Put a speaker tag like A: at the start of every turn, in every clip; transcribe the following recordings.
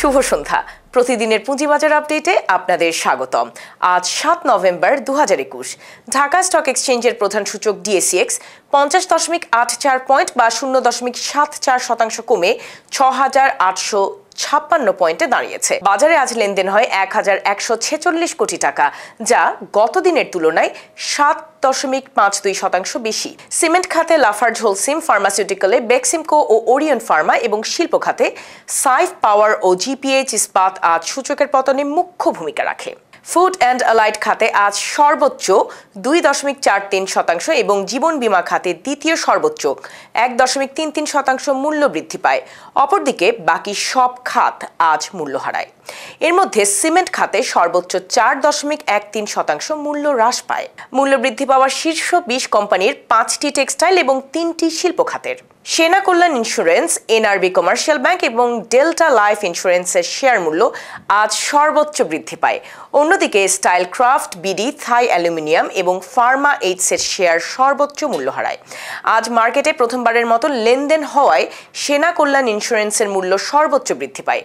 A: শুভ সন্ধ্যা প্রতিদিনের পুঁজিবাজার আপডেটে আপনাদের স্বাগতম আজ সাত নভেম্বর দু হাজার একুশ ঢাকা স্টক এক্সচেঞ্জের প্রধান সূচক ডিএসিএক্স পঞ্চাশ দশমিক আট চার পয়েন্ট বা শূন্য দশমিক সাত চার শতাংশ কমে ছ হাজার আটশো ছাপ্পান্ন পয়েন্টে দাঁড়িয়েছে বাজারে আজ লেনদেন হয় এক হাজার একশো ছেচল্লিশ কোটি টাকা যা গতদিনের তুলনায় সাত দশমিক পাঁচ দুই শতাংশ বেশি সিমেন্ট খাতে ঝোল সিম ফার্মাসিউটিক্যালে বেক্সিমকো ও ওরিয়ন ফার্মা এবং শিল্প খাতে সাইফ পাওয়ার ও জিপিএইচ ইস্পাত আজ সূচকের পতনে মুখ্য ভূমিকা রাখে ফুড অ্যান্ড অ্যালাইট খাতে আজ সর্বোচ্চ দুই দশমিক চার তিন শতাংশ এবং জীবন বিমা খাতে দ্বিতীয় সর্বোচ্চ এক দশমিক তিন তিন শতাংশ মূল্য বৃদ্ধি পায় অপরদিকে বাকি সব খাত আজ মূল্য হারায় এর মধ্যে সিমেন্ট খাতে সর্বোচ্চ চার দশমিক এক তিন শতাংশ মূল্য হ্রাস পায় মূল্য বৃদ্ধি পাওয়ার শীর্ষ বিশ কোম্পানির পাঁচটি টেক্সটাইল এবং তিনটি শিল্প খাতের Sena Kalyan insurance NRB commercial bank এবং ডেল্টা লাইফ ইন্স্যুরেন্সের শেয়ার মূল্য আজ সর্বোচ্চ বৃদ্ধি পায় অন্যদিকে স্টাইল ক্রাফট বিডি থাই অ্যালুমিনিয়াম এবং ফার্মা এইডসের শেয়ার সর্বোচ্চ মূল্য হারায় আজ মার্কেটে প্রথমবারের মতো লেনদেন হওয়ায় সেনা কল্যাণ ইন্স্যুরেন্সের মূল্য সর্বোচ্চ বৃদ্ধি পায়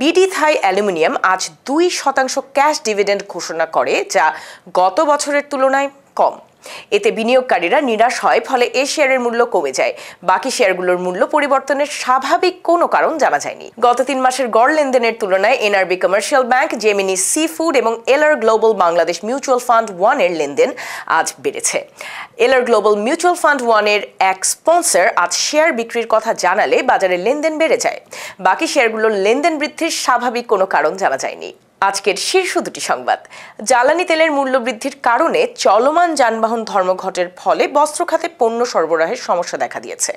A: বিডি থাই অ্যালুমিনিয়াম আজ দুই শতাংশ ক্যাশ ডিভিডেন্ড ঘোষণা করে যা গত বছরের তুলনায় কম এতে বিনিয়োগকারীরা নিরাশ হয় ফলে এ শেয়ারের মূল্য কমে যায় বাকি শেয়ারগুলোর মূল্য পরিবর্তনের স্বাভাবিক কোনো কারণ জানা যায়নি গত তিন মাসের গড় লেনদেনের তুলনায় NRB commercial bank Gemini Sea Food এবং এলার গ্লোবাল বাংলাদেশ মিউচুয়াল ফান্ড ওয়ানের লেনদেন আজ বেড়েছে এলার গ্লোবাল মিউচুয়াল ফান্ড ওয়ানের এক স্পন্সর আজ শেয়ার বিক্রির কথা জানালে বাজারের লেনদেন বেড়ে যায় বাকি শেয়ারগুলোর লেনদেন বৃদ্ধির স্বাভাবিক কোনো কারণ জানা যায়নি আজকের শীর্ষ দুটি সংবাদ জ্বালানি তেলের মূল্যবৃদ্ধির কারণে চলমান যানবাহন ধর্মঘটের ফলে বস্ত্র খাতে পণ্য সরবরাহের সমস্যা দেখা দিয়েছে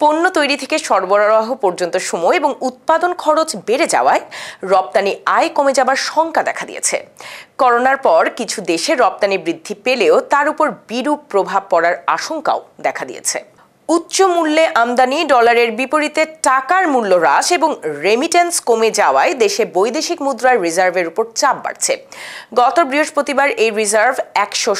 A: পণ্য তৈরি থেকে সরবরাহ পর্যন্ত সময় এবং উৎপাদন খরচ বেড়ে যাওয়ায় রপ্তানি আয় কমে যাবার শঙ্কা দেখা দিয়েছে করোনার পর কিছু দেশে রপ্তানি বৃদ্ধি পেলেও তার উপর বিরূপ প্রভাব পড়ার আশঙ্কাও দেখা দিয়েছে উচ্চ মূল্যে আমদানি ডলারের বিপরীতে টাকার মূল্য হ্রাস এবং রেমিটেন্স কমে যাওয়ায় দেশে বৈদেশিক মুদ্রার রিজার্ভের উপর চাপ বাড়ছে গত বৃহস্পতিবার এই রিজার্ভ একশো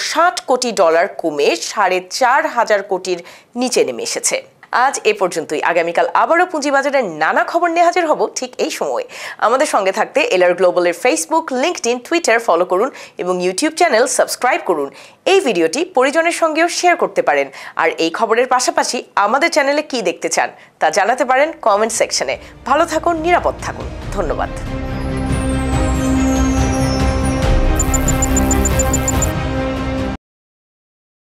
A: কোটি ডলার কমে সাড়ে চার হাজার কোটির নিচে নেমে এসেছে আজ এ পর্যন্তই আগামীকাল আবারও পুঁজিবাজারের নানা খবর নিয়ে হাজির হব ঠিক এই সময়ে আমাদের সঙ্গে থাকতে এলআর গ্লোবালের Facebook LinkedIn Twitter follow করুন এবং ইউটিউব চ্যানেল সাবস্ক্রাইব করুন এই ভিডিওটি পরিজনের সঙ্গেও শেয়ার করতে পারেন আর এই খবরের পাশাপাশি আমাদের চ্যানেলে কি দেখতে চান তা জানাতে পারেন কমেন্ট সেকশনে ভালো থাকুন নিরাপদ থাকুন ধন্যবাদ